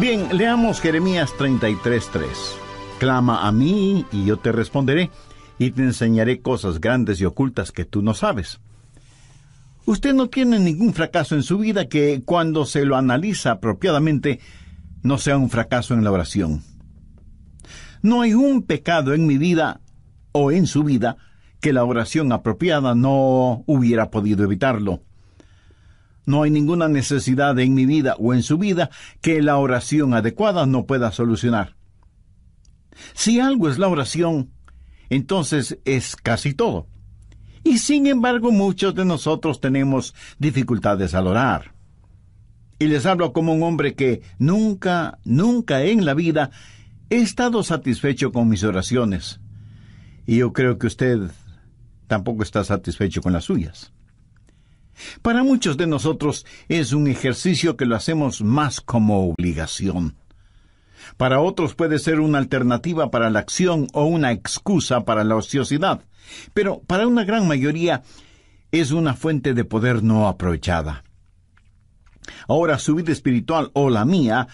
Bien, leamos Jeremías 33:3. Clama a mí y yo te responderé y te enseñaré cosas grandes y ocultas que tú no sabes. Usted no tiene ningún fracaso en su vida que cuando se lo analiza apropiadamente no sea un fracaso en la oración. No hay un pecado en mi vida o en su vida que la oración apropiada no hubiera podido evitarlo. No hay ninguna necesidad en mi vida o en su vida que la oración adecuada no pueda solucionar. Si algo es la oración, entonces es casi todo. Y sin embargo muchos de nosotros tenemos dificultades al orar. Y les hablo como un hombre que nunca, nunca en la vida he estado satisfecho con mis oraciones. Y yo creo que usted tampoco está satisfecho con las suyas. Para muchos de nosotros es un ejercicio que lo hacemos más como obligación. Para otros puede ser una alternativa para la acción o una excusa para la ociosidad, pero para una gran mayoría es una fuente de poder no aprovechada. Ahora su vida espiritual o la mía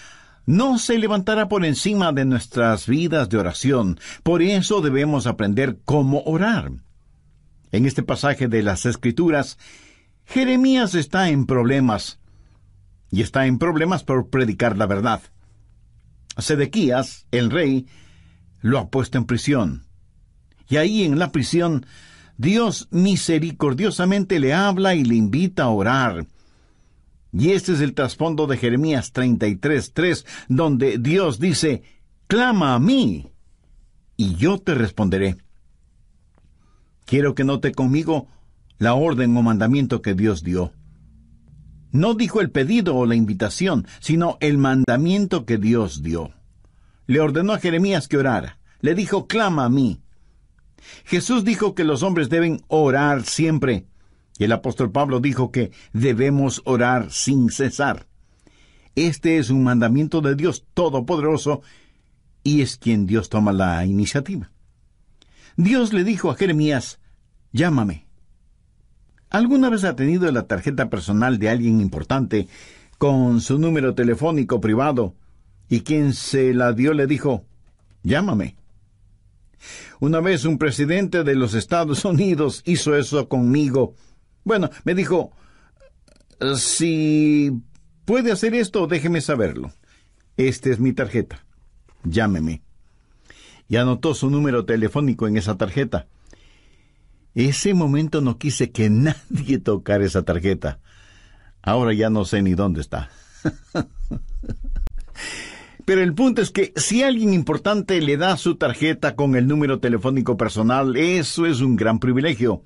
no se levantará por encima de nuestras vidas de oración. Por eso debemos aprender cómo orar. En este pasaje de las Escrituras, Jeremías está en problemas. Y está en problemas por predicar la verdad. Sedequías, el rey, lo ha puesto en prisión. Y ahí en la prisión, Dios misericordiosamente le habla y le invita a orar. Y este es el trasfondo de Jeremías 33:3, donde Dios dice, Clama a mí, y yo te responderé. Quiero que note conmigo la orden o mandamiento que Dios dio. No dijo el pedido o la invitación, sino el mandamiento que Dios dio. Le ordenó a Jeremías que orara. Le dijo, clama a mí. Jesús dijo que los hombres deben orar siempre. Y el apóstol Pablo dijo que debemos orar sin cesar. Este es un mandamiento de Dios Todopoderoso y es quien Dios toma la iniciativa. Dios le dijo a Jeremías, llámame. ¿Alguna vez ha tenido la tarjeta personal de alguien importante con su número telefónico privado y quien se la dio le dijo, llámame? Una vez un presidente de los Estados Unidos hizo eso conmigo. Bueno, me dijo, si puede hacer esto, déjeme saberlo. Esta es mi tarjeta. Llámeme. Y anotó su número telefónico en esa tarjeta. Ese momento no quise que nadie tocara esa tarjeta. Ahora ya no sé ni dónde está. Pero el punto es que si alguien importante le da su tarjeta con el número telefónico personal, eso es un gran privilegio.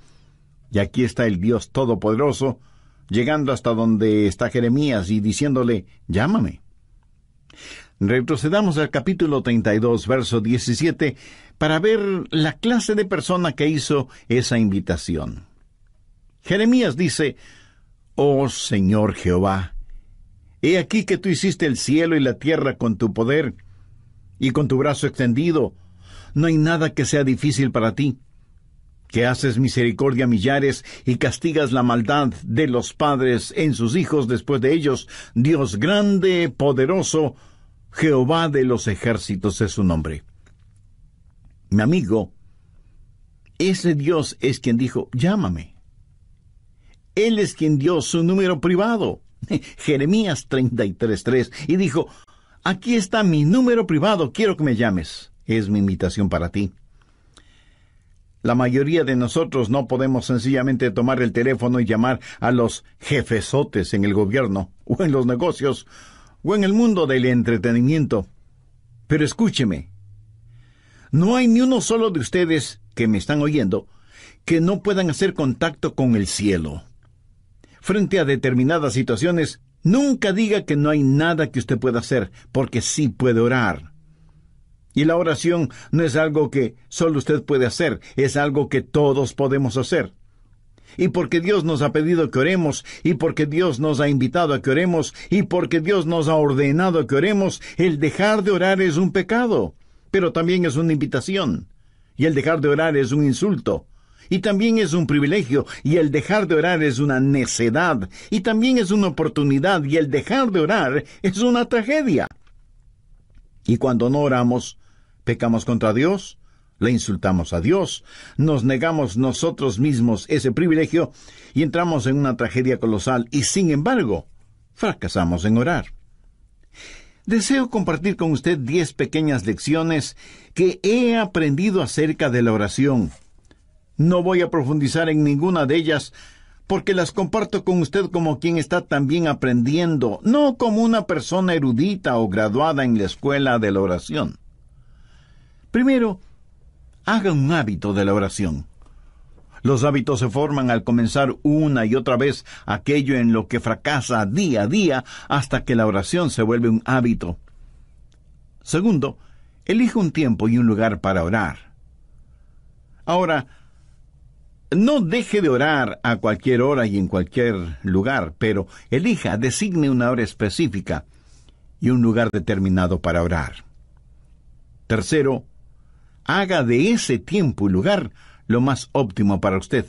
Y aquí está el Dios Todopoderoso, llegando hasta donde está Jeremías y diciéndole, llámame. Retrocedamos al capítulo 32, verso 17, para ver la clase de persona que hizo esa invitación. Jeremías dice, Oh Señor Jehová, he aquí que tú hiciste el cielo y la tierra con tu poder y con tu brazo extendido. No hay nada que sea difícil para ti, que haces misericordia a millares y castigas la maldad de los padres en sus hijos después de ellos. Dios grande, poderoso, Jehová de los ejércitos es su nombre mi amigo, ese Dios es quien dijo, llámame. Él es quien dio su número privado. Jeremías 33.3 y dijo, aquí está mi número privado, quiero que me llames. Es mi invitación para ti. La mayoría de nosotros no podemos sencillamente tomar el teléfono y llamar a los jefesotes en el gobierno, o en los negocios, o en el mundo del entretenimiento. Pero escúcheme, no hay ni uno solo de ustedes que me están oyendo que no puedan hacer contacto con el cielo. Frente a determinadas situaciones, nunca diga que no hay nada que usted pueda hacer, porque sí puede orar. Y la oración no es algo que solo usted puede hacer, es algo que todos podemos hacer. Y porque Dios nos ha pedido que oremos, y porque Dios nos ha invitado a que oremos, y porque Dios nos ha ordenado que oremos, el dejar de orar es un pecado pero también es una invitación. Y el dejar de orar es un insulto. Y también es un privilegio, y el dejar de orar es una necedad, y también es una oportunidad, y el dejar de orar es una tragedia. Y cuando no oramos, pecamos contra Dios, le insultamos a Dios, nos negamos nosotros mismos ese privilegio y entramos en una tragedia colosal y sin embargo fracasamos en orar deseo compartir con usted diez pequeñas lecciones que he aprendido acerca de la oración. No voy a profundizar en ninguna de ellas porque las comparto con usted como quien está también aprendiendo, no como una persona erudita o graduada en la escuela de la oración. Primero, haga un hábito de la oración. Los hábitos se forman al comenzar una y otra vez aquello en lo que fracasa día a día hasta que la oración se vuelve un hábito. Segundo, elija un tiempo y un lugar para orar. Ahora, no deje de orar a cualquier hora y en cualquier lugar, pero elija, designe una hora específica y un lugar determinado para orar. Tercero, haga de ese tiempo y lugar lo más óptimo para usted.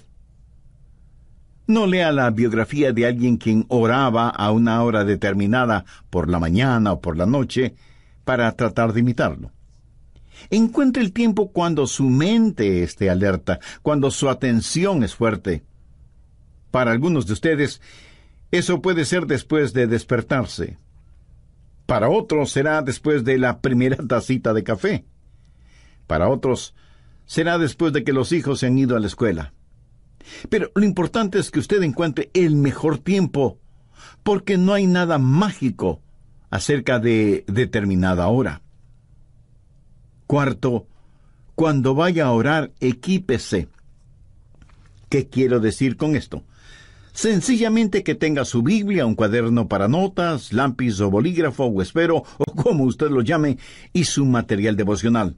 No lea la biografía de alguien quien oraba a una hora determinada por la mañana o por la noche para tratar de imitarlo. Encuentre el tiempo cuando su mente esté alerta, cuando su atención es fuerte. Para algunos de ustedes, eso puede ser después de despertarse. Para otros será después de la primera tacita de café. Para otros será después de que los hijos se han ido a la escuela. Pero lo importante es que usted encuentre el mejor tiempo, porque no hay nada mágico acerca de determinada hora. Cuarto, cuando vaya a orar, equípese. ¿Qué quiero decir con esto? Sencillamente que tenga su Biblia, un cuaderno para notas, lápiz o bolígrafo o espero, o como usted lo llame, y su material devocional.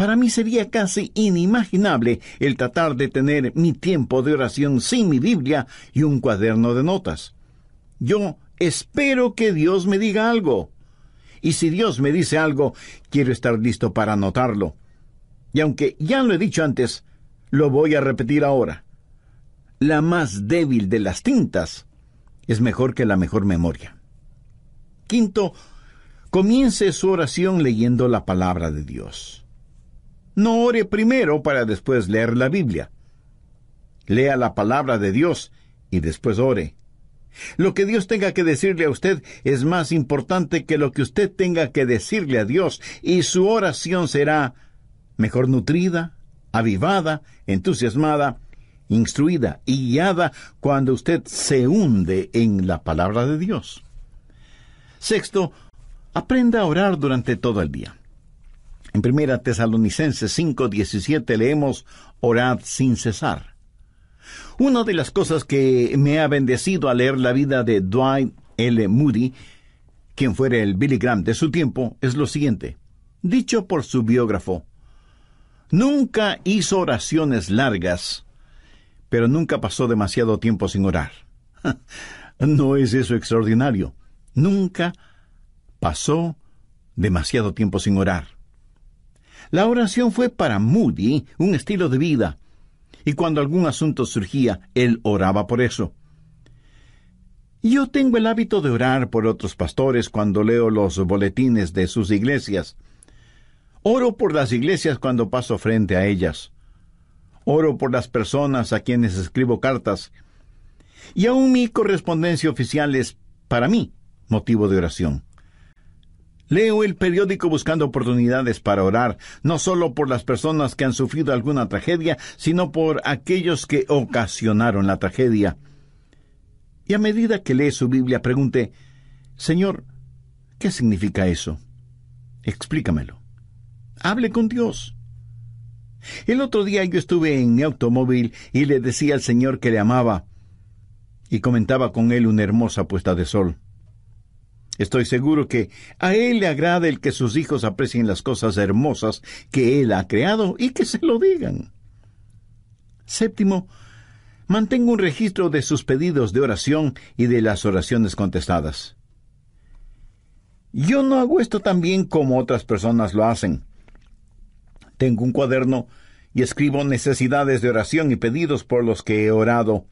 Para mí sería casi inimaginable el tratar de tener mi tiempo de oración sin mi Biblia y un cuaderno de notas. Yo espero que Dios me diga algo. Y si Dios me dice algo, quiero estar listo para anotarlo. Y aunque ya lo he dicho antes, lo voy a repetir ahora. La más débil de las tintas es mejor que la mejor memoria. Quinto, comience su oración leyendo la palabra de Dios. No ore primero para después leer la Biblia. Lea la palabra de Dios y después ore. Lo que Dios tenga que decirle a usted es más importante que lo que usted tenga que decirle a Dios y su oración será mejor nutrida, avivada, entusiasmada, instruida y guiada cuando usted se hunde en la palabra de Dios. Sexto, aprenda a orar durante todo el día. En Primera Tesalonicenses 5:17 leemos, orad sin cesar. Una de las cosas que me ha bendecido al leer la vida de Dwight L. Moody, quien fuera el Billy Graham de su tiempo, es lo siguiente, dicho por su biógrafo, nunca hizo oraciones largas, pero nunca pasó demasiado tiempo sin orar. ¿No es eso extraordinario? Nunca pasó demasiado tiempo sin orar. La oración fue para Moody un estilo de vida, y cuando algún asunto surgía, él oraba por eso. Yo tengo el hábito de orar por otros pastores cuando leo los boletines de sus iglesias. Oro por las iglesias cuando paso frente a ellas. Oro por las personas a quienes escribo cartas. Y aún mi correspondencia oficial es, para mí, motivo de oración. Leo el periódico buscando oportunidades para orar, no solo por las personas que han sufrido alguna tragedia, sino por aquellos que ocasionaron la tragedia. Y a medida que lee su Biblia, pregunte, Señor, ¿qué significa eso? Explícamelo. Hable con Dios. El otro día yo estuve en mi automóvil y le decía al Señor que le amaba y comentaba con él una hermosa puesta de sol. Estoy seguro que a Él le agrada el que sus hijos aprecien las cosas hermosas que Él ha creado y que se lo digan. Séptimo, mantengo un registro de sus pedidos de oración y de las oraciones contestadas. Yo no hago esto tan bien como otras personas lo hacen. Tengo un cuaderno y escribo necesidades de oración y pedidos por los que he orado.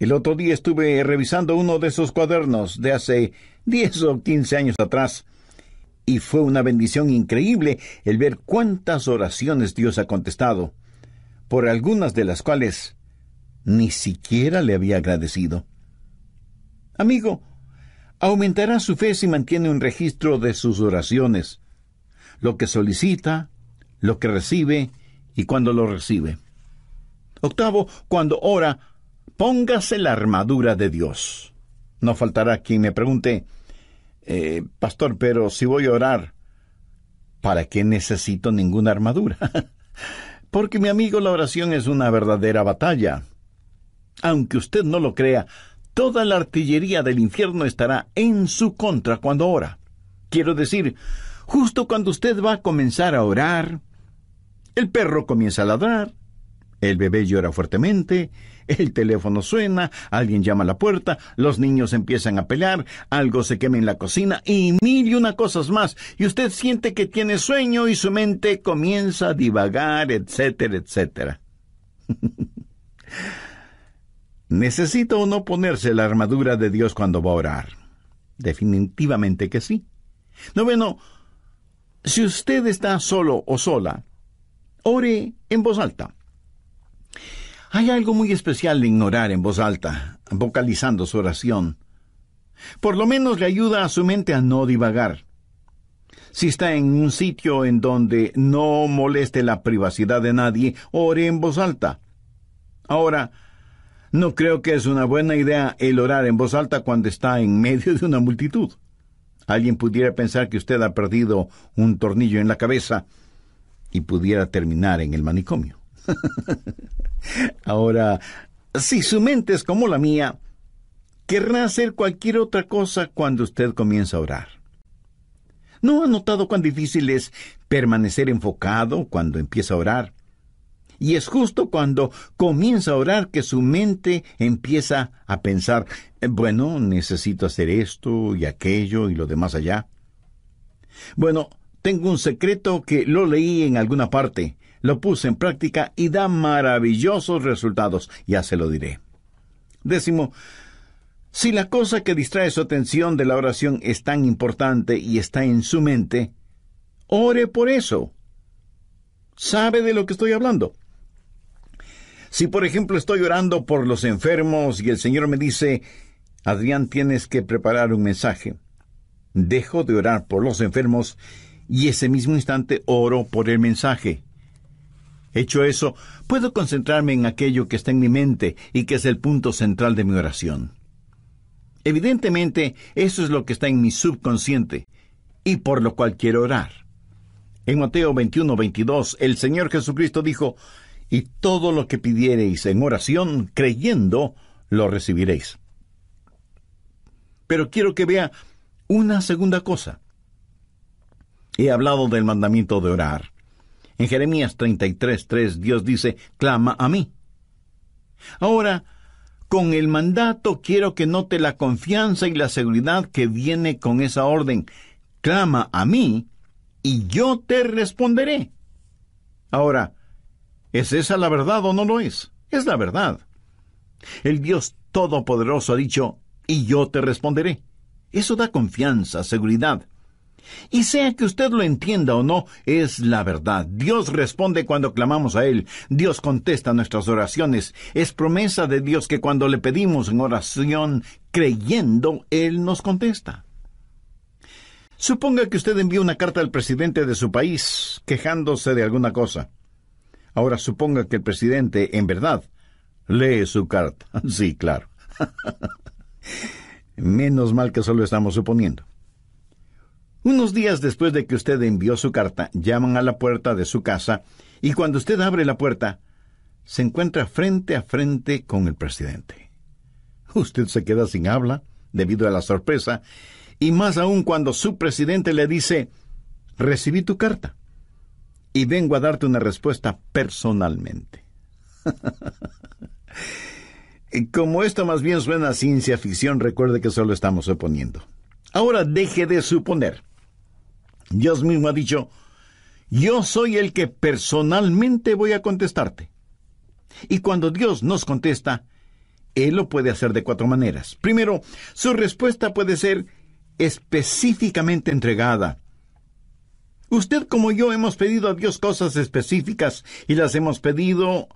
El otro día estuve revisando uno de esos cuadernos de hace 10 o 15 años atrás y fue una bendición increíble el ver cuántas oraciones Dios ha contestado, por algunas de las cuales ni siquiera le había agradecido. Amigo, aumentará su fe si mantiene un registro de sus oraciones, lo que solicita, lo que recibe y cuando lo recibe. Octavo, cuando ora, Póngase la armadura de Dios. No faltará quien me pregunte, eh, Pastor, pero si voy a orar, ¿para qué necesito ninguna armadura? Porque mi amigo, la oración es una verdadera batalla. Aunque usted no lo crea, toda la artillería del infierno estará en su contra cuando ora. Quiero decir, justo cuando usted va a comenzar a orar, el perro comienza a ladrar, el bebé llora fuertemente, el teléfono suena, alguien llama a la puerta, los niños empiezan a pelear, algo se quema en la cocina y mil y una cosas más. Y usted siente que tiene sueño y su mente comienza a divagar, etcétera, etcétera. ¿Necesita o no ponerse la armadura de Dios cuando va a orar? Definitivamente que sí. No, bueno, si usted está solo o sola, ore en voz alta. Hay algo muy especial de ignorar en voz alta, vocalizando su oración. Por lo menos le ayuda a su mente a no divagar. Si está en un sitio en donde no moleste la privacidad de nadie, ore en voz alta. Ahora, no creo que es una buena idea el orar en voz alta cuando está en medio de una multitud. Alguien pudiera pensar que usted ha perdido un tornillo en la cabeza y pudiera terminar en el manicomio. Ahora, si su mente es como la mía, querrá hacer cualquier otra cosa cuando usted comienza a orar. ¿No ha notado cuán difícil es permanecer enfocado cuando empieza a orar? Y es justo cuando comienza a orar que su mente empieza a pensar, eh, bueno, necesito hacer esto y aquello y lo demás allá. Bueno, tengo un secreto que lo leí en alguna parte lo puse en práctica y da maravillosos resultados. Ya se lo diré. Décimo, si la cosa que distrae su atención de la oración es tan importante y está en su mente, ore por eso. ¿Sabe de lo que estoy hablando? Si por ejemplo estoy orando por los enfermos y el Señor me dice, Adrián, tienes que preparar un mensaje. Dejo de orar por los enfermos y ese mismo instante oro por el mensaje. Hecho eso, puedo concentrarme en aquello que está en mi mente y que es el punto central de mi oración. Evidentemente, eso es lo que está en mi subconsciente y por lo cual quiero orar. En Mateo 21, 22, el Señor Jesucristo dijo, y todo lo que pidiereis en oración, creyendo, lo recibiréis. Pero quiero que vea una segunda cosa. He hablado del mandamiento de orar. En Jeremías 33.3 Dios dice, clama a mí. Ahora, con el mandato quiero que note la confianza y la seguridad que viene con esa orden. Clama a mí y yo te responderé. Ahora, ¿es esa la verdad o no lo es? Es la verdad. El Dios Todopoderoso ha dicho, y yo te responderé. Eso da confianza, seguridad. Y sea que usted lo entienda o no, es la verdad. Dios responde cuando clamamos a Él. Dios contesta nuestras oraciones. Es promesa de Dios que cuando le pedimos en oración, creyendo, Él nos contesta. Suponga que usted envía una carta al presidente de su país quejándose de alguna cosa. Ahora suponga que el presidente, en verdad, lee su carta. Sí, claro. Menos mal que solo estamos suponiendo. Unos días después de que usted envió su carta, llaman a la puerta de su casa y cuando usted abre la puerta, se encuentra frente a frente con el presidente. Usted se queda sin habla debido a la sorpresa y más aún cuando su presidente le dice, recibí tu carta y vengo a darte una respuesta personalmente. Como esto más bien suena ciencia ficción, recuerde que solo estamos suponiendo. Ahora deje de suponer. Dios mismo ha dicho, yo soy el que personalmente voy a contestarte. Y cuando Dios nos contesta, Él lo puede hacer de cuatro maneras. Primero, su respuesta puede ser específicamente entregada. Usted como yo hemos pedido a Dios cosas específicas y las hemos pedido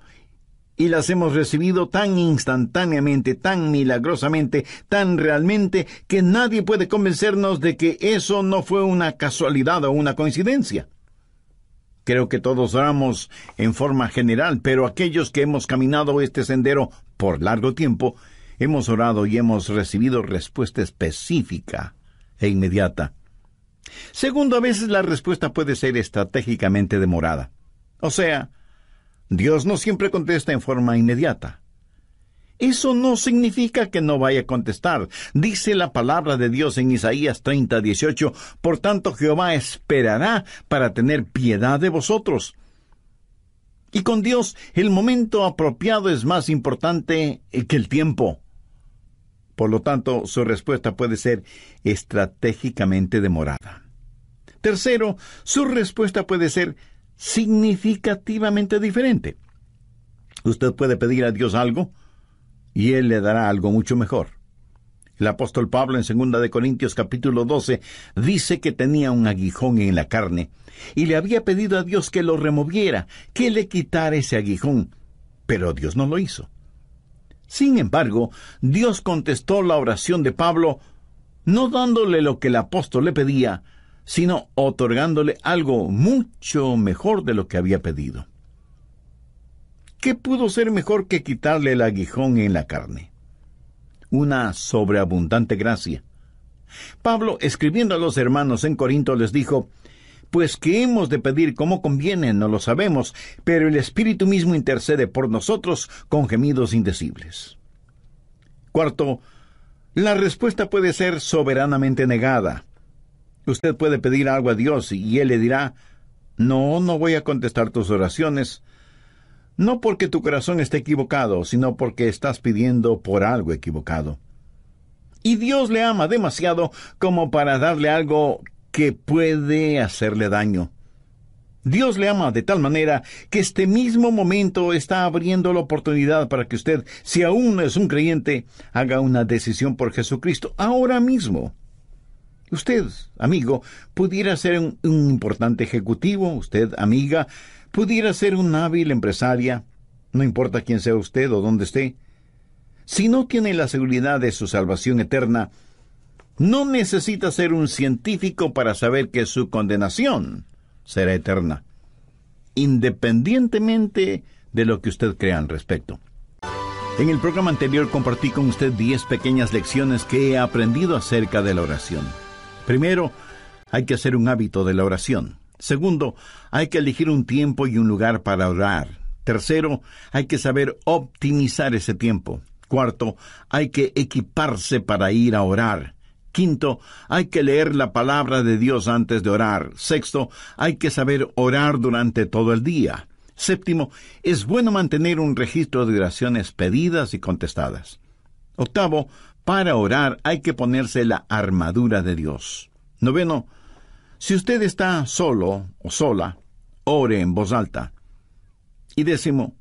y las hemos recibido tan instantáneamente, tan milagrosamente, tan realmente, que nadie puede convencernos de que eso no fue una casualidad o una coincidencia. Creo que todos oramos en forma general, pero aquellos que hemos caminado este sendero por largo tiempo, hemos orado y hemos recibido respuesta específica e inmediata. Segundo, a veces la respuesta puede ser estratégicamente demorada. O sea, Dios no siempre contesta en forma inmediata. Eso no significa que no vaya a contestar. Dice la palabra de Dios en Isaías 30, 18, Por tanto Jehová esperará para tener piedad de vosotros. Y con Dios el momento apropiado es más importante que el tiempo. Por lo tanto, su respuesta puede ser estratégicamente demorada. Tercero, su respuesta puede ser significativamente diferente. Usted puede pedir a Dios algo y Él le dará algo mucho mejor. El apóstol Pablo en 2 de Corintios capítulo 12 dice que tenía un aguijón en la carne y le había pedido a Dios que lo removiera, que le quitara ese aguijón, pero Dios no lo hizo. Sin embargo, Dios contestó la oración de Pablo no dándole lo que el apóstol le pedía, sino otorgándole algo mucho mejor de lo que había pedido. ¿Qué pudo ser mejor que quitarle el aguijón en la carne? Una sobreabundante gracia. Pablo, escribiendo a los hermanos en Corinto, les dijo, Pues que hemos de pedir como conviene, no lo sabemos, pero el Espíritu mismo intercede por nosotros con gemidos indecibles. Cuarto, la respuesta puede ser soberanamente negada, Usted puede pedir algo a Dios y Él le dirá, no, no voy a contestar tus oraciones, no porque tu corazón esté equivocado, sino porque estás pidiendo por algo equivocado. Y Dios le ama demasiado como para darle algo que puede hacerle daño. Dios le ama de tal manera que este mismo momento está abriendo la oportunidad para que usted, si aún no es un creyente, haga una decisión por Jesucristo ahora mismo. Usted, amigo, pudiera ser un, importante ejecutivo, usted, amiga, pudiera ser una hábil empresaria, no importa quién sea usted o dónde esté. Si no tiene la seguridad de su salvación eterna, no necesita ser un científico para saber que su condenación será eterna, independientemente de lo que usted crea al respecto. En el programa anterior compartí con usted 10 pequeñas lecciones que he aprendido acerca de la oración. Primero, hay que hacer un hábito de la oración. Segundo, hay que elegir un tiempo y un lugar para orar. Tercero, hay que saber optimizar ese tiempo. Cuarto, hay que equiparse para ir a orar. Quinto, hay que leer la palabra de Dios antes de orar. Sexto, hay que saber orar durante todo el día. Séptimo, es bueno mantener un registro de oraciones pedidas y contestadas. Octavo, para orar hay que ponerse la armadura de Dios. Noveno, si usted está solo o sola, ore en voz alta. Y décimo,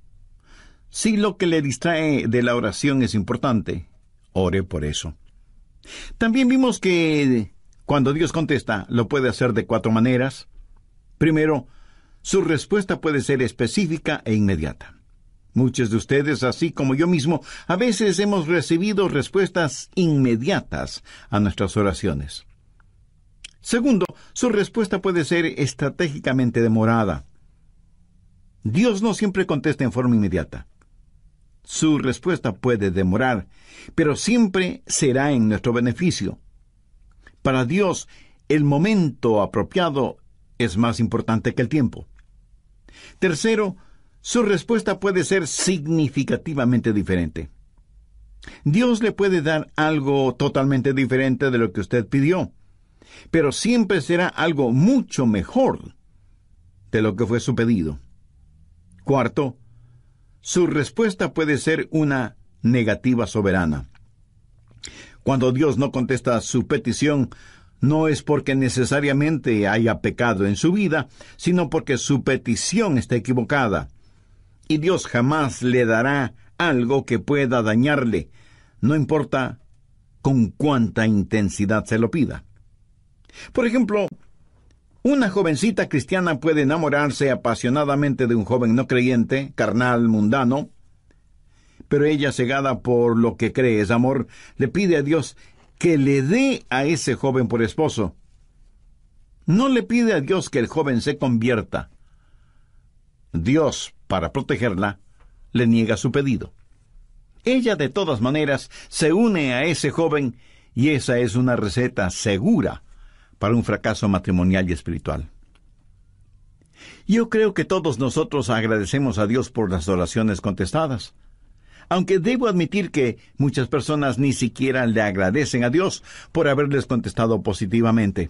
si lo que le distrae de la oración es importante, ore por eso. También vimos que cuando Dios contesta, lo puede hacer de cuatro maneras. Primero, su respuesta puede ser específica e inmediata. Muchos de ustedes, así como yo mismo, a veces hemos recibido respuestas inmediatas a nuestras oraciones. Segundo, su respuesta puede ser estratégicamente demorada. Dios no siempre contesta en forma inmediata. Su respuesta puede demorar, pero siempre será en nuestro beneficio. Para Dios, el momento apropiado es más importante que el tiempo. Tercero, su respuesta puede ser significativamente diferente. Dios le puede dar algo totalmente diferente de lo que usted pidió, pero siempre será algo mucho mejor de lo que fue su pedido. Cuarto, su respuesta puede ser una negativa soberana. Cuando Dios no contesta su petición, no es porque necesariamente haya pecado en su vida, sino porque su petición está equivocada y Dios jamás le dará algo que pueda dañarle, no importa con cuánta intensidad se lo pida. Por ejemplo, una jovencita cristiana puede enamorarse apasionadamente de un joven no creyente, carnal, mundano, pero ella, cegada por lo que cree es amor, le pide a Dios que le dé a ese joven por esposo. No le pide a Dios que el joven se convierta, Dios, para protegerla, le niega su pedido. Ella de todas maneras se une a ese joven y esa es una receta segura para un fracaso matrimonial y espiritual. Yo creo que todos nosotros agradecemos a Dios por las oraciones contestadas. Aunque debo admitir que muchas personas ni siquiera le agradecen a Dios por haberles contestado positivamente.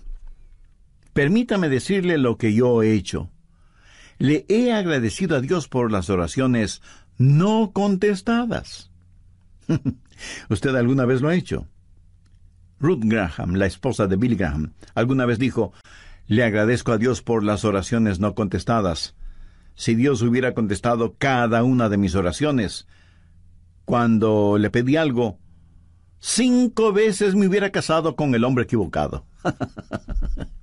Permítame decirle lo que yo he hecho le he agradecido a Dios por las oraciones no contestadas. ¿Usted alguna vez lo ha hecho? Ruth Graham, la esposa de Bill Graham, alguna vez dijo, le agradezco a Dios por las oraciones no contestadas. Si Dios hubiera contestado cada una de mis oraciones, cuando le pedí algo, cinco veces me hubiera casado con el hombre equivocado.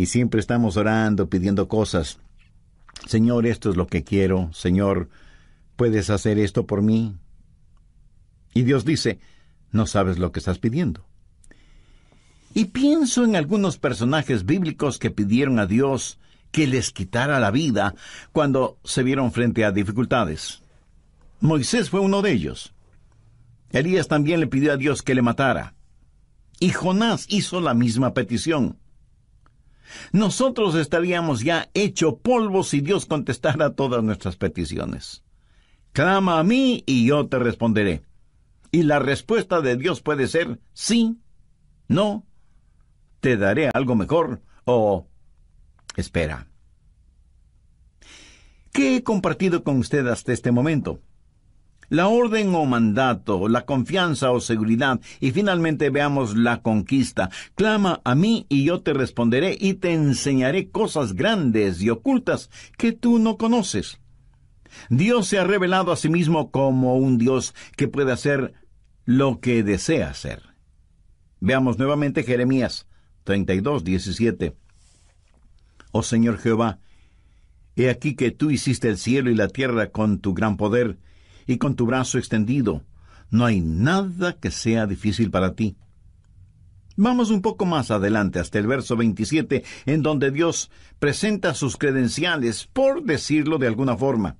y siempre estamos orando, pidiendo cosas. Señor, esto es lo que quiero. Señor, ¿puedes hacer esto por mí? Y Dios dice, no sabes lo que estás pidiendo. Y pienso en algunos personajes bíblicos que pidieron a Dios que les quitara la vida cuando se vieron frente a dificultades. Moisés fue uno de ellos. Elías también le pidió a Dios que le matara. Y Jonás hizo la misma petición. Nosotros estaríamos ya hecho polvo si Dios contestara todas nuestras peticiones. Clama a mí y yo te responderé. Y la respuesta de Dios puede ser sí, no, te daré algo mejor o espera. ¿Qué he compartido con usted hasta este momento? La orden o mandato, la confianza o seguridad, y finalmente veamos la conquista. Clama a mí y yo te responderé y te enseñaré cosas grandes y ocultas que tú no conoces. Dios se ha revelado a sí mismo como un Dios que puede hacer lo que desea hacer. Veamos nuevamente Jeremías 32, 17. Oh Señor Jehová, he aquí que tú hiciste el cielo y la tierra con tu gran poder, y con tu brazo extendido. No hay nada que sea difícil para ti. Vamos un poco más adelante hasta el verso 27, en donde Dios presenta sus credenciales, por decirlo de alguna forma.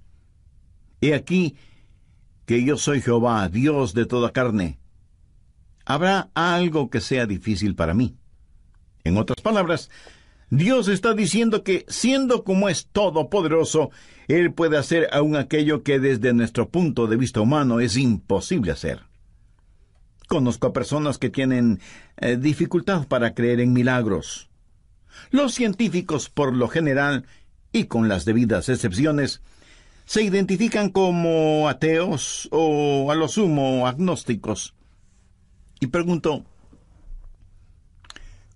He aquí que yo soy Jehová, Dios de toda carne. ¿Habrá algo que sea difícil para mí? En otras palabras, Dios está diciendo que, siendo como es todopoderoso, Él puede hacer aún aquello que desde nuestro punto de vista humano es imposible hacer. Conozco a personas que tienen eh, dificultad para creer en milagros. Los científicos, por lo general, y con las debidas excepciones, se identifican como ateos o a lo sumo agnósticos. Y pregunto,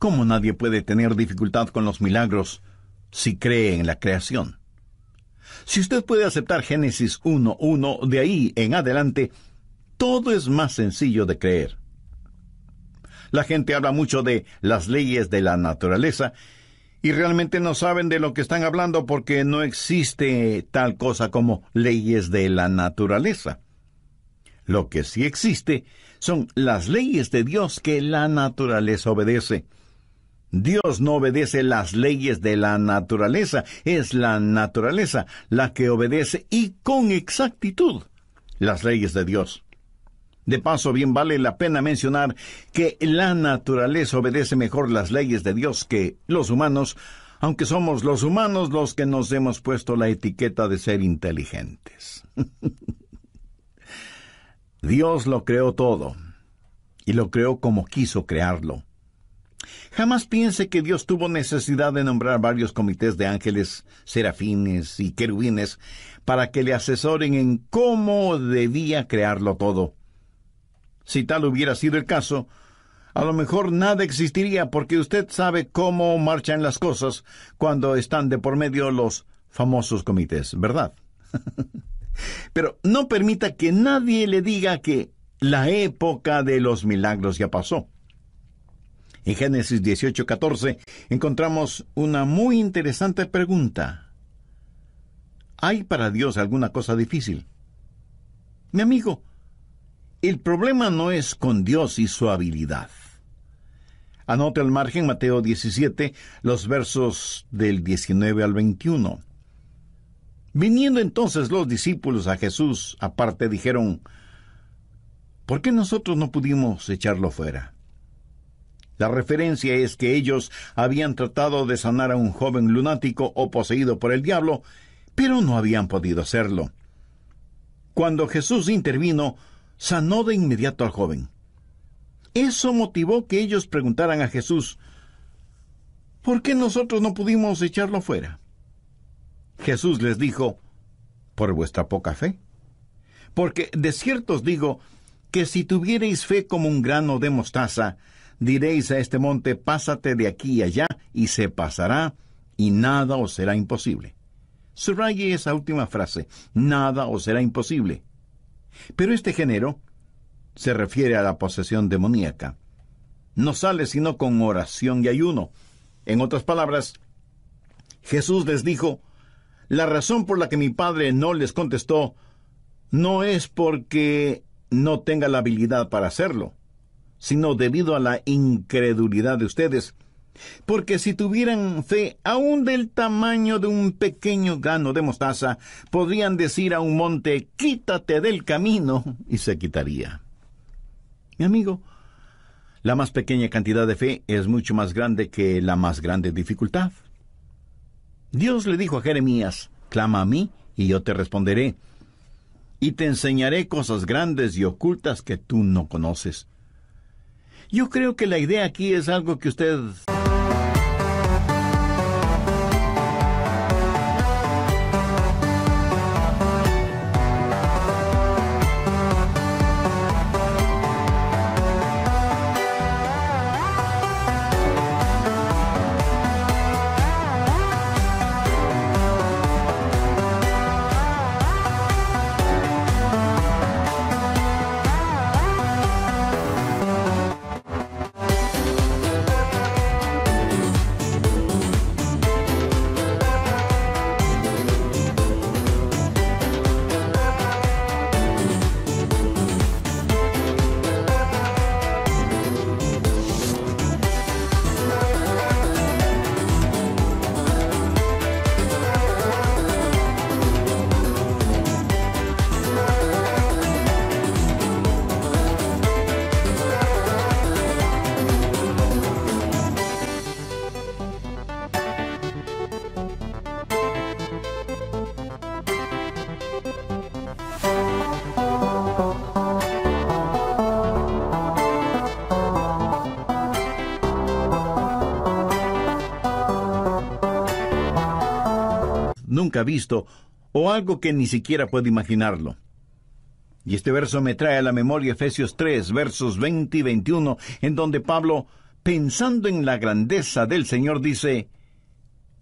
¿Cómo nadie puede tener dificultad con los milagros si cree en la creación? Si usted puede aceptar Génesis 1.1, de ahí en adelante, todo es más sencillo de creer. La gente habla mucho de las leyes de la naturaleza y realmente no saben de lo que están hablando porque no existe tal cosa como leyes de la naturaleza. Lo que sí existe son las leyes de Dios que la naturaleza obedece. Dios no obedece las leyes de la naturaleza, es la naturaleza la que obedece y con exactitud las leyes de Dios. De paso, bien vale la pena mencionar que la naturaleza obedece mejor las leyes de Dios que los humanos, aunque somos los humanos los que nos hemos puesto la etiqueta de ser inteligentes. Dios lo creó todo y lo creó como quiso crearlo. Jamás piense que Dios tuvo necesidad de nombrar varios comités de ángeles, serafines y querubines para que le asesoren en cómo debía crearlo todo. Si tal hubiera sido el caso, a lo mejor nada existiría porque usted sabe cómo marchan las cosas cuando están de por medio los famosos comités, ¿verdad? Pero no permita que nadie le diga que la época de los milagros ya pasó. En Génesis 18:14 encontramos una muy interesante pregunta. ¿Hay para Dios alguna cosa difícil? Mi amigo, el problema no es con Dios y su habilidad. Anote al margen Mateo 17, los versos del 19 al 21. Viniendo entonces los discípulos a Jesús, aparte dijeron, ¿por qué nosotros no pudimos echarlo fuera? La referencia es que ellos habían tratado de sanar a un joven lunático o poseído por el diablo, pero no habían podido hacerlo. Cuando Jesús intervino, sanó de inmediato al joven. Eso motivó que ellos preguntaran a Jesús, ¿por qué nosotros no pudimos echarlo fuera? Jesús les dijo, por vuestra poca fe. Porque de cierto os digo que si tuviereis fe como un grano de mostaza, diréis a este monte, pásate de aquí y allá, y se pasará, y nada os será imposible. Subraye esa última frase, nada os será imposible. Pero este género se refiere a la posesión demoníaca. No sale sino con oración y ayuno. En otras palabras, Jesús les dijo, la razón por la que mi padre no les contestó no es porque no tenga la habilidad para hacerlo sino debido a la incredulidad de ustedes. Porque si tuvieran fe aún del tamaño de un pequeño gano de mostaza, podrían decir a un monte, quítate del camino, y se quitaría. Mi amigo, la más pequeña cantidad de fe es mucho más grande que la más grande dificultad. Dios le dijo a Jeremías, clama a mí y yo te responderé, y te enseñaré cosas grandes y ocultas que tú no conoces. Yo creo que la idea aquí es algo que usted... ha visto o algo que ni siquiera puede imaginarlo. Y este verso me trae a la memoria Efesios 3, versos 20 y 21, en donde Pablo, pensando en la grandeza del Señor, dice,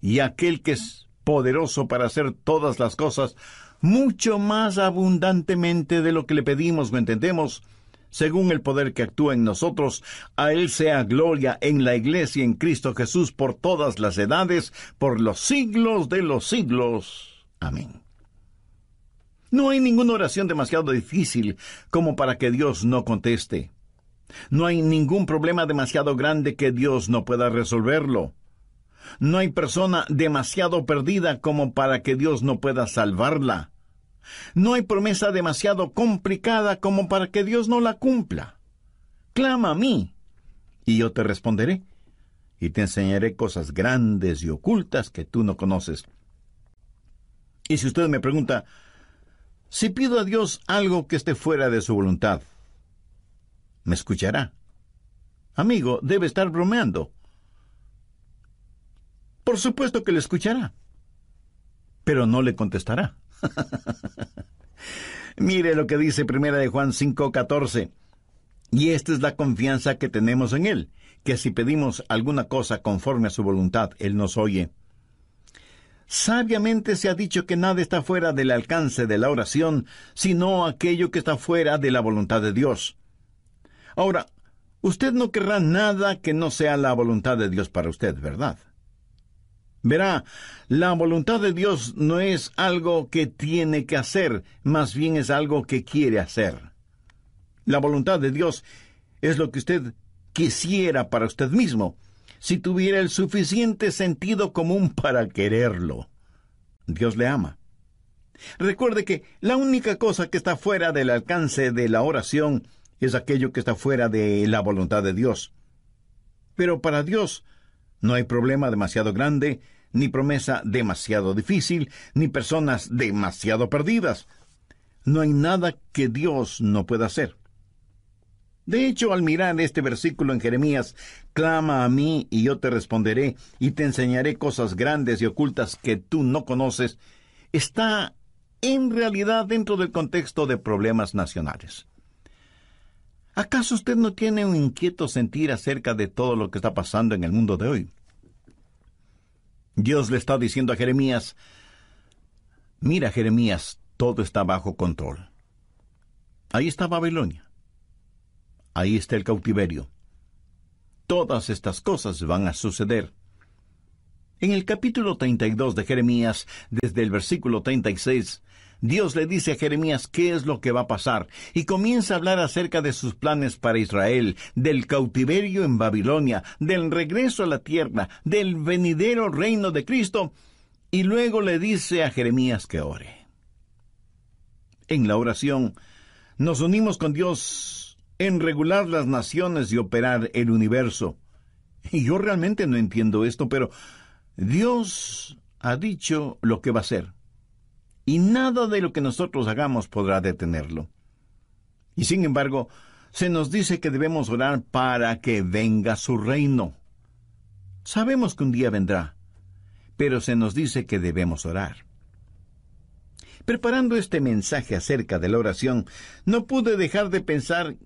y aquel que es poderoso para hacer todas las cosas, mucho más abundantemente de lo que le pedimos lo entendemos, según el poder que actúa en nosotros, a Él sea gloria en la Iglesia en Cristo Jesús por todas las edades, por los siglos de los siglos. Amén. No hay ninguna oración demasiado difícil como para que Dios no conteste. No hay ningún problema demasiado grande que Dios no pueda resolverlo. No hay persona demasiado perdida como para que Dios no pueda salvarla. No hay promesa demasiado complicada como para que Dios no la cumpla. Clama a mí, y yo te responderé, y te enseñaré cosas grandes y ocultas que tú no conoces. Y si usted me pregunta, si pido a Dios algo que esté fuera de su voluntad, me escuchará. Amigo, debe estar bromeando. Por supuesto que le escuchará, pero no le contestará. Mire lo que dice Primera de Juan 5:14. Y esta es la confianza que tenemos en él, que si pedimos alguna cosa conforme a su voluntad, él nos oye. Sabiamente se ha dicho que nada está fuera del alcance de la oración, sino aquello que está fuera de la voluntad de Dios. Ahora, usted no querrá nada que no sea la voluntad de Dios para usted, ¿verdad? Verá, la voluntad de Dios no es algo que tiene que hacer, más bien es algo que quiere hacer. La voluntad de Dios es lo que usted quisiera para usted mismo, si tuviera el suficiente sentido común para quererlo. Dios le ama. Recuerde que la única cosa que está fuera del alcance de la oración es aquello que está fuera de la voluntad de Dios. Pero para Dios, no hay problema demasiado grande, ni promesa demasiado difícil, ni personas demasiado perdidas. No hay nada que Dios no pueda hacer. De hecho, al mirar este versículo en Jeremías, clama a mí y yo te responderé y te enseñaré cosas grandes y ocultas que tú no conoces, está en realidad dentro del contexto de problemas nacionales. ¿Acaso usted no tiene un inquieto sentir acerca de todo lo que está pasando en el mundo de hoy? Dios le está diciendo a Jeremías, mira Jeremías, todo está bajo control. Ahí está Babilonia. Ahí está el cautiverio. Todas estas cosas van a suceder. En el capítulo 32 de Jeremías, desde el versículo 36, Dios le dice a Jeremías qué es lo que va a pasar y comienza a hablar acerca de sus planes para Israel, del cautiverio en Babilonia, del regreso a la tierra, del venidero reino de Cristo y luego le dice a Jeremías que ore. En la oración nos unimos con Dios en regular las naciones y operar el universo. Y yo realmente no entiendo esto, pero Dios ha dicho lo que va a ser y nada de lo que nosotros hagamos podrá detenerlo. Y sin embargo, se nos dice que debemos orar para que venga su reino. Sabemos que un día vendrá, pero se nos dice que debemos orar. Preparando este mensaje acerca de la oración, no pude dejar de pensar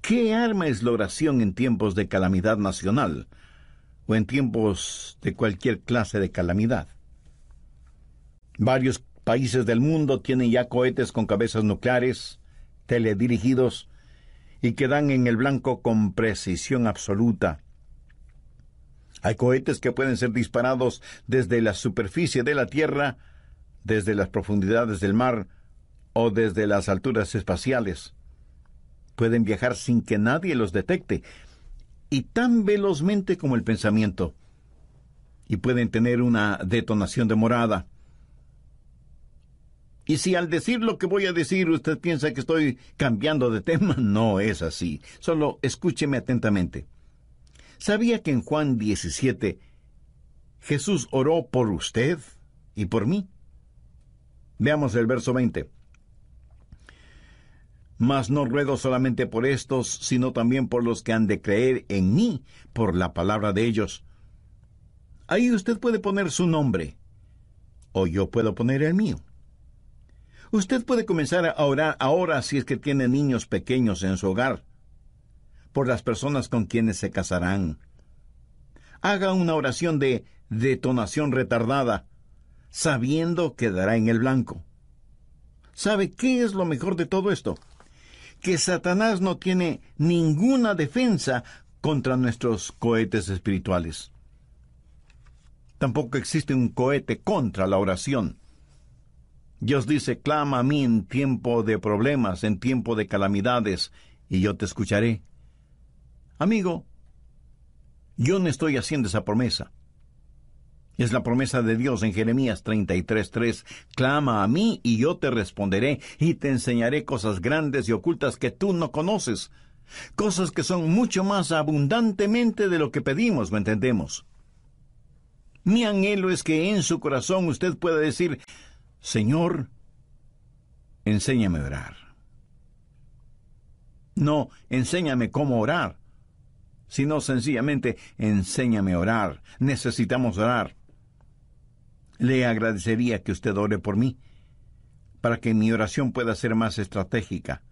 qué arma es la oración en tiempos de calamidad nacional o en tiempos de cualquier clase de calamidad. Varios países del mundo tienen ya cohetes con cabezas nucleares, teledirigidos, y que dan en el blanco con precisión absoluta. Hay cohetes que pueden ser disparados desde la superficie de la Tierra, desde las profundidades del mar o desde las alturas espaciales. Pueden viajar sin que nadie los detecte y tan velozmente como el pensamiento. Y pueden tener una detonación demorada y si al decir lo que voy a decir usted piensa que estoy cambiando de tema, no es así. Solo escúcheme atentamente. ¿Sabía que en Juan 17 Jesús oró por usted y por mí? Veamos el verso 20. Mas no ruego solamente por estos, sino también por los que han de creer en mí por la palabra de ellos. Ahí usted puede poner su nombre, o yo puedo poner el mío. Usted puede comenzar a orar ahora si es que tiene niños pequeños en su hogar, por las personas con quienes se casarán. Haga una oración de detonación retardada, sabiendo que dará en el blanco. ¿Sabe qué es lo mejor de todo esto? Que Satanás no tiene ninguna defensa contra nuestros cohetes espirituales. Tampoco existe un cohete contra la oración. Dios dice, clama a mí en tiempo de problemas, en tiempo de calamidades, y yo te escucharé. Amigo, yo no estoy haciendo esa promesa. Es la promesa de Dios en Jeremías 33:3. Clama a mí y yo te responderé y te enseñaré cosas grandes y ocultas que tú no conoces, cosas que son mucho más abundantemente de lo que pedimos, ¿me entendemos? Mi anhelo es que en su corazón usted pueda decir, Señor, enséñame a orar. No, enséñame cómo orar, sino sencillamente, enséñame a orar. Necesitamos orar. Le agradecería que usted ore por mí, para que mi oración pueda ser más estratégica.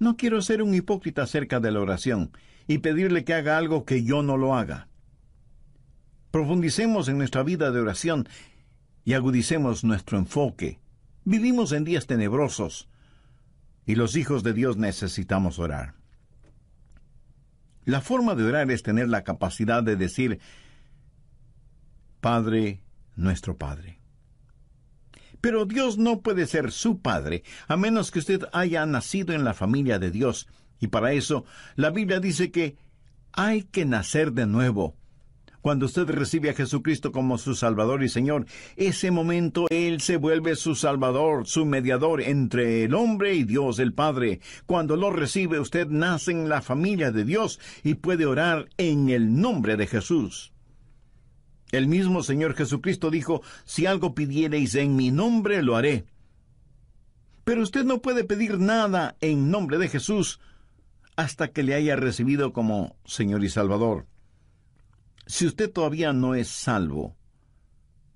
No quiero ser un hipócrita acerca de la oración y pedirle que haga algo que yo no lo haga. Profundicemos en nuestra vida de oración y agudicemos nuestro enfoque. Vivimos en días tenebrosos y los hijos de Dios necesitamos orar. La forma de orar es tener la capacidad de decir, Padre, nuestro Padre. Pero Dios no puede ser su Padre a menos que usted haya nacido en la familia de Dios. Y para eso la Biblia dice que hay que nacer de nuevo cuando usted recibe a Jesucristo como su Salvador y Señor, ese momento Él se vuelve su Salvador, su mediador entre el hombre y Dios el Padre. Cuando lo recibe, usted nace en la familia de Dios y puede orar en el nombre de Jesús. El mismo Señor Jesucristo dijo, si algo pidiereis en mi nombre, lo haré. Pero usted no puede pedir nada en nombre de Jesús hasta que le haya recibido como Señor y Salvador. Si usted todavía no es salvo,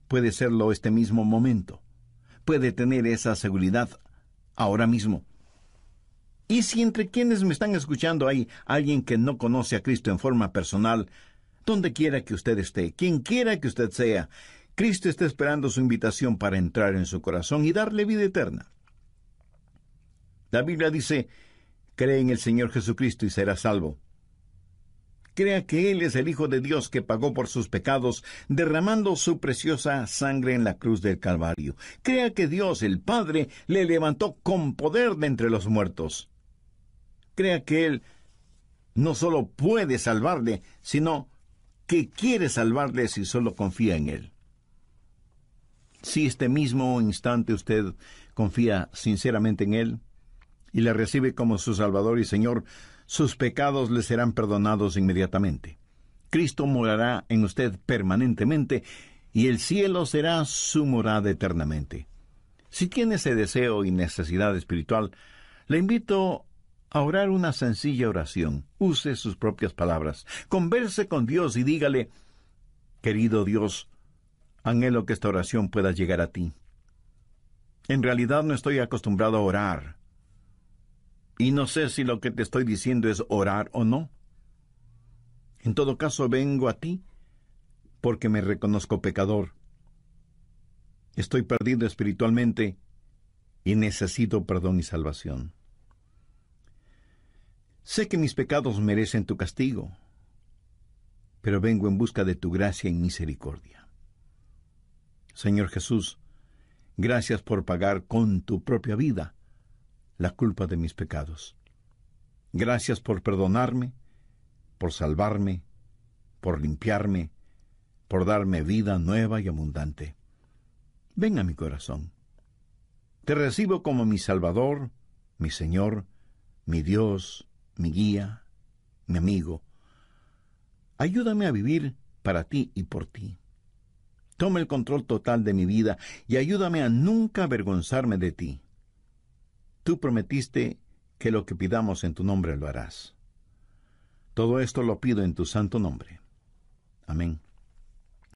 puede serlo este mismo momento. Puede tener esa seguridad ahora mismo. Y si entre quienes me están escuchando hay alguien que no conoce a Cristo en forma personal, donde quiera que usted esté, quien quiera que usted sea, Cristo está esperando su invitación para entrar en su corazón y darle vida eterna. La Biblia dice, cree en el Señor Jesucristo y será salvo crea que Él es el Hijo de Dios que pagó por sus pecados, derramando su preciosa sangre en la cruz del Calvario. Crea que Dios, el Padre, le levantó con poder de entre los muertos. Crea que Él no solo puede salvarle, sino que quiere salvarle si solo confía en Él. Si este mismo instante usted confía sinceramente en Él y le recibe como su Salvador y Señor, sus pecados le serán perdonados inmediatamente. Cristo morará en usted permanentemente y el cielo será su morada eternamente. Si tiene ese deseo y necesidad espiritual, le invito a orar una sencilla oración. Use sus propias palabras. Converse con Dios y dígale, querido Dios, anhelo que esta oración pueda llegar a ti. En realidad no estoy acostumbrado a orar. Y no sé si lo que te estoy diciendo es orar o no. En todo caso, vengo a ti porque me reconozco pecador. Estoy perdido espiritualmente y necesito perdón y salvación. Sé que mis pecados merecen tu castigo, pero vengo en busca de tu gracia y misericordia. Señor Jesús, gracias por pagar con tu propia vida la culpa de mis pecados. Gracias por perdonarme, por salvarme, por limpiarme, por darme vida nueva y abundante. Ven a mi corazón. Te recibo como mi Salvador, mi Señor, mi Dios, mi guía, mi amigo. Ayúdame a vivir para ti y por ti. Toma el control total de mi vida y ayúdame a nunca avergonzarme de ti tú prometiste que lo que pidamos en tu nombre lo harás. Todo esto lo pido en tu santo nombre. Amén.